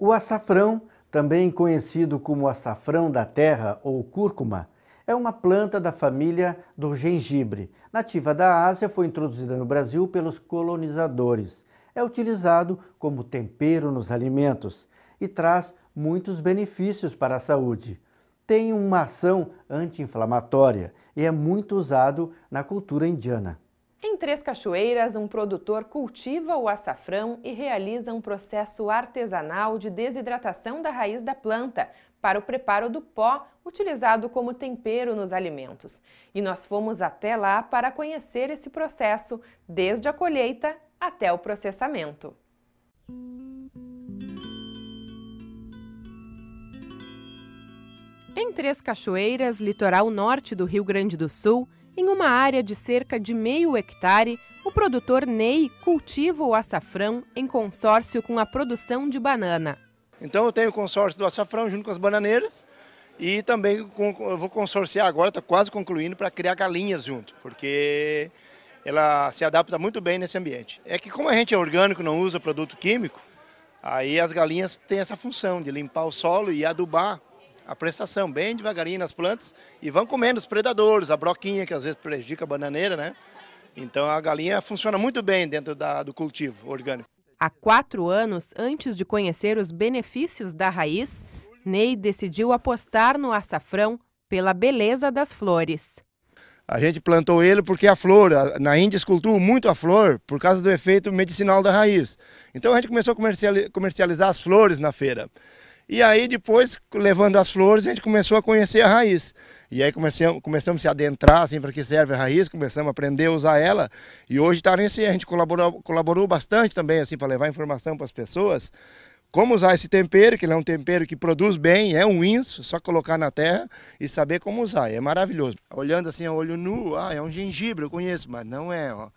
O açafrão, também conhecido como açafrão da terra ou cúrcuma, é uma planta da família do gengibre. Nativa da Ásia, foi introduzida no Brasil pelos colonizadores. É utilizado como tempero nos alimentos e traz muitos benefícios para a saúde. Tem uma ação anti-inflamatória e é muito usado na cultura indiana. Em Três Cachoeiras, um produtor cultiva o açafrão e realiza um processo artesanal de desidratação da raiz da planta para o preparo do pó utilizado como tempero nos alimentos. E nós fomos até lá para conhecer esse processo, desde a colheita até o processamento. Em Três Cachoeiras, litoral norte do Rio Grande do Sul, em uma área de cerca de meio hectare, o produtor Ney cultiva o açafrão em consórcio com a produção de banana. Então eu tenho o consórcio do açafrão junto com as bananeiras e também vou consorciar agora, está quase concluindo, para criar galinhas junto, porque ela se adapta muito bem nesse ambiente. É que como a gente é orgânico, não usa produto químico, aí as galinhas têm essa função de limpar o solo e adubar a prestação bem devagarinho nas plantas e vão comendo os predadores, a broquinha que às vezes prejudica a bananeira, né? Então a galinha funciona muito bem dentro da, do cultivo orgânico. Há quatro anos, antes de conhecer os benefícios da raiz, Ney decidiu apostar no açafrão pela beleza das flores. A gente plantou ele porque a flor, na Índia escultura muito a flor por causa do efeito medicinal da raiz. Então a gente começou a comercializar as flores na feira. E aí depois, levando as flores, a gente começou a conhecer a raiz. E aí começamos, começamos a se adentrar assim, para que serve a raiz, começamos a aprender a usar ela. E hoje está nesse, a gente colaborou, colaborou bastante também assim, para levar informação para as pessoas. Como usar esse tempero, que ele é um tempero que produz bem, é um inso, só colocar na terra e saber como usar, é maravilhoso. Olhando assim a olho nu, ah, é um gengibre, eu conheço, mas não é, ó.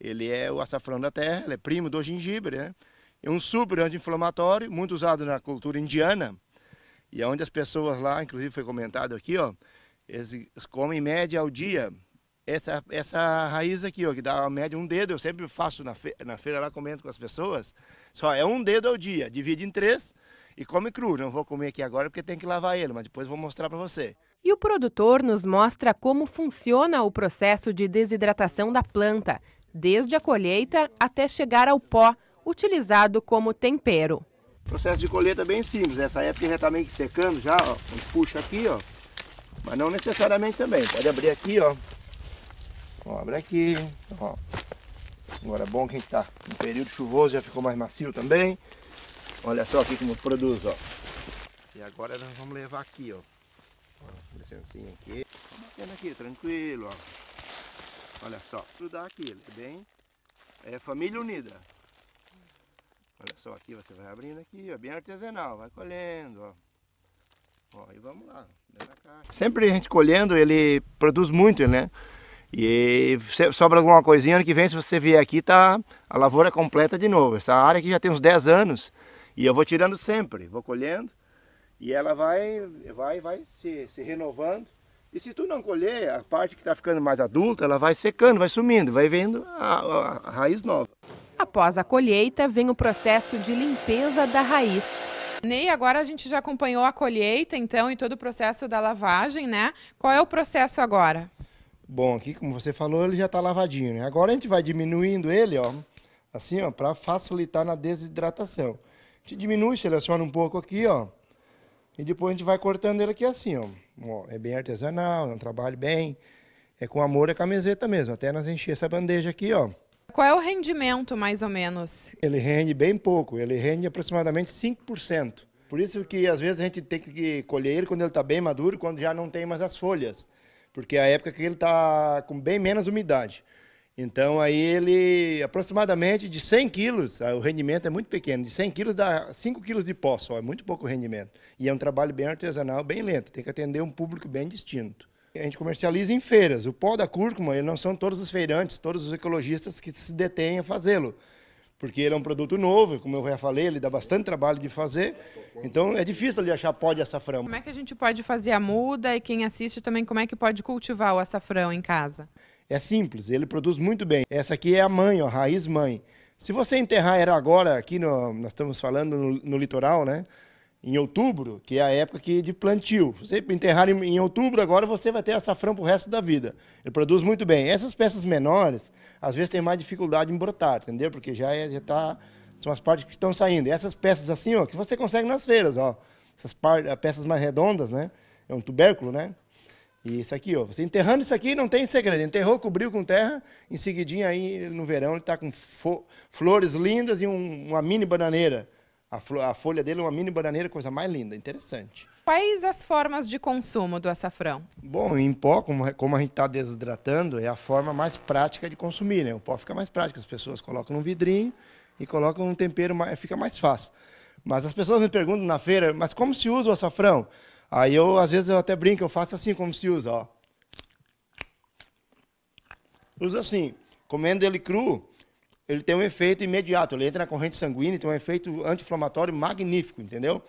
Ele é o açafrão da terra, ele é primo do gengibre, né? É um super anti-inflamatório, muito usado na cultura indiana, e é onde as pessoas lá, inclusive foi comentado aqui, ó, eles comem em média ao dia essa, essa raiz aqui, ó, que dá a média um dedo, eu sempre faço na, fe na feira lá, comento com as pessoas, só é um dedo ao dia, divide em três e come cru. Não vou comer aqui agora porque tem que lavar ele, mas depois vou mostrar para você. E o produtor nos mostra como funciona o processo de desidratação da planta, desde a colheita até chegar ao pó, utilizado como tempero. O processo de colheita é bem simples, nessa né? época já está meio que secando já, ó. puxa aqui, ó. Mas não necessariamente também, pode abrir aqui, ó. ó abre aqui, ó. Agora é bom que a gente está em período chuvoso, já ficou mais macio também. Olha só aqui como produz, ó. E agora nós vamos levar aqui, ó. licencinha aqui. Batendo aqui, tranquilo, ó. Olha só, estudar aqui, ele é bem... É família unida. Olha só, aqui você vai abrindo aqui, ó, bem artesanal, vai colhendo, ó. Ó, e vamos lá, Sempre a gente colhendo, ele produz muito, né? E sobra alguma coisinha, ano que vem, se você vier aqui, tá a lavoura é completa de novo. Essa área aqui já tem uns 10 anos e eu vou tirando sempre, vou colhendo e ela vai, vai, vai se, se renovando. E se tu não colher, a parte que está ficando mais adulta, ela vai secando, vai sumindo, vai vendo a, a, a raiz nova. Após a colheita, vem o processo de limpeza da raiz. Ney, agora a gente já acompanhou a colheita, então, e todo o processo da lavagem, né? Qual é o processo agora? Bom, aqui, como você falou, ele já está lavadinho, né? Agora a gente vai diminuindo ele, ó, assim, ó, para facilitar na desidratação. A gente diminui, seleciona um pouco aqui, ó, e depois a gente vai cortando ele aqui assim, ó. ó é bem artesanal, é um trabalho bem... É com amor a camiseta mesmo, até nós encher essa bandeja aqui, ó. Qual é o rendimento, mais ou menos? Ele rende bem pouco, ele rende aproximadamente 5%. Por isso que às vezes a gente tem que colher ele quando ele está bem maduro, quando já não tem mais as folhas. Porque é a época que ele está com bem menos umidade. Então aí ele, aproximadamente de 100 quilos, ah, o rendimento é muito pequeno, de 100 quilos dá 5 quilos de pó só, é muito pouco rendimento. E é um trabalho bem artesanal, bem lento, tem que atender um público bem distinto a gente comercializa em feiras. O pó da cúrcuma, ele não são todos os feirantes, todos os ecologistas que se detêm a fazê-lo. Porque ele é um produto novo, como eu já falei, ele dá bastante trabalho de fazer. Então é difícil de achar pó de açafrão. Como é que a gente pode fazer a muda e quem assiste também, como é que pode cultivar o açafrão em casa? É simples, ele produz muito bem. Essa aqui é a mãe, ó, a raiz mãe. Se você enterrar ela agora, aqui no, nós estamos falando no, no litoral, né? em outubro, que é a época que de plantio. Você enterrar em, em outubro, agora você vai ter açafrão para o resto da vida. Ele produz muito bem. Essas peças menores, às vezes, tem mais dificuldade em brotar, entendeu? Porque já é, já tá, são as partes que estão saindo. E essas peças assim, ó, que você consegue nas feiras, ó. Essas eh, peças mais redondas, né? É um tubérculo, né? E isso aqui, ó, você enterrando isso aqui não tem segredo. Enterrou, cobriu com terra, em seguidinha aí no verão ele está com flores lindas e um, uma mini bananeira. A, flor, a folha dele é uma mini bananeira, coisa mais linda, interessante. Quais as formas de consumo do açafrão? Bom, em pó, como, como a gente está desidratando, é a forma mais prática de consumir, né? O pó fica mais prático, as pessoas colocam num vidrinho e colocam um tempero, fica mais fácil. Mas as pessoas me perguntam na feira, mas como se usa o açafrão? Aí eu, às vezes, eu até brinco, eu faço assim como se usa, ó. Usa assim, comendo ele cru, ele tem um efeito imediato. Ele entra na corrente sanguínea, tem um efeito anti-inflamatório magnífico, entendeu?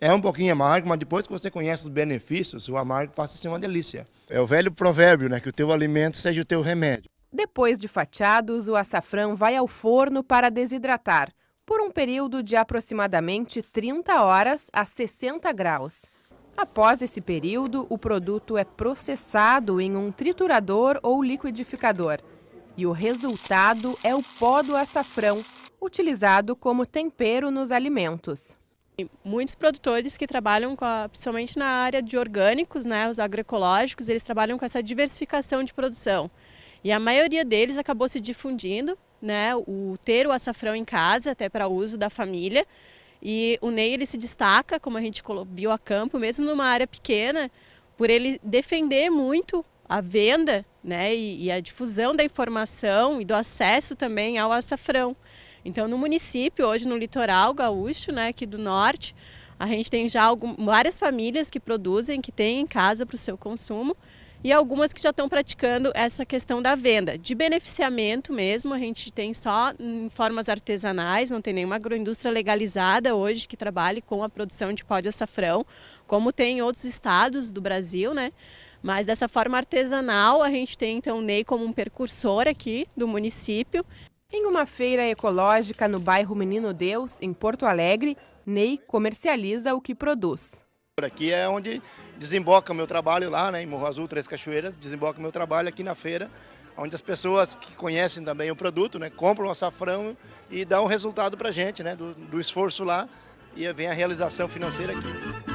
É um pouquinho amargo, mas depois que você conhece os benefícios, o amargo passa a ser uma delícia. É o velho provérbio, né? Que o teu alimento seja o teu remédio. Depois de fatiados, o açafrão vai ao forno para desidratar, por um período de aproximadamente 30 horas a 60 graus. Após esse período, o produto é processado em um triturador ou liquidificador e o resultado é o pó do açafrão, utilizado como tempero nos alimentos. Muitos produtores que trabalham, a, principalmente na área de orgânicos, né, os agroecológicos, eles trabalham com essa diversificação de produção. E a maioria deles acabou se difundindo, né, o ter o açafrão em casa, até para uso da família. E o Ney ele se destaca, como a gente viu a campo, mesmo numa área pequena, por ele defender muito a venda né, e, e, a difusão da informação e do acesso também ao açafrão. Então, no município, hoje no litoral gaúcho, né, aqui do norte, a gente tem já algumas, várias famílias que produzem, que têm em casa para o seu consumo e algumas que já estão praticando essa questão da venda. De beneficiamento mesmo, a gente tem só em formas artesanais, não tem nenhuma agroindústria legalizada hoje que trabalhe com a produção de pó de açafrão, como tem em outros estados do Brasil, né? Mas dessa forma artesanal, a gente tem então o Ney como um percursor aqui do município. Em uma feira ecológica no bairro Menino Deus, em Porto Alegre, Ney comercializa o que produz. Por aqui é onde desemboca o meu trabalho lá, né, em Morro Azul, Três Cachoeiras, desemboca o meu trabalho aqui na feira, onde as pessoas que conhecem também o produto, né, compram o açafrão e dão um resultado para a gente, né, do, do esforço lá e vem a realização financeira aqui.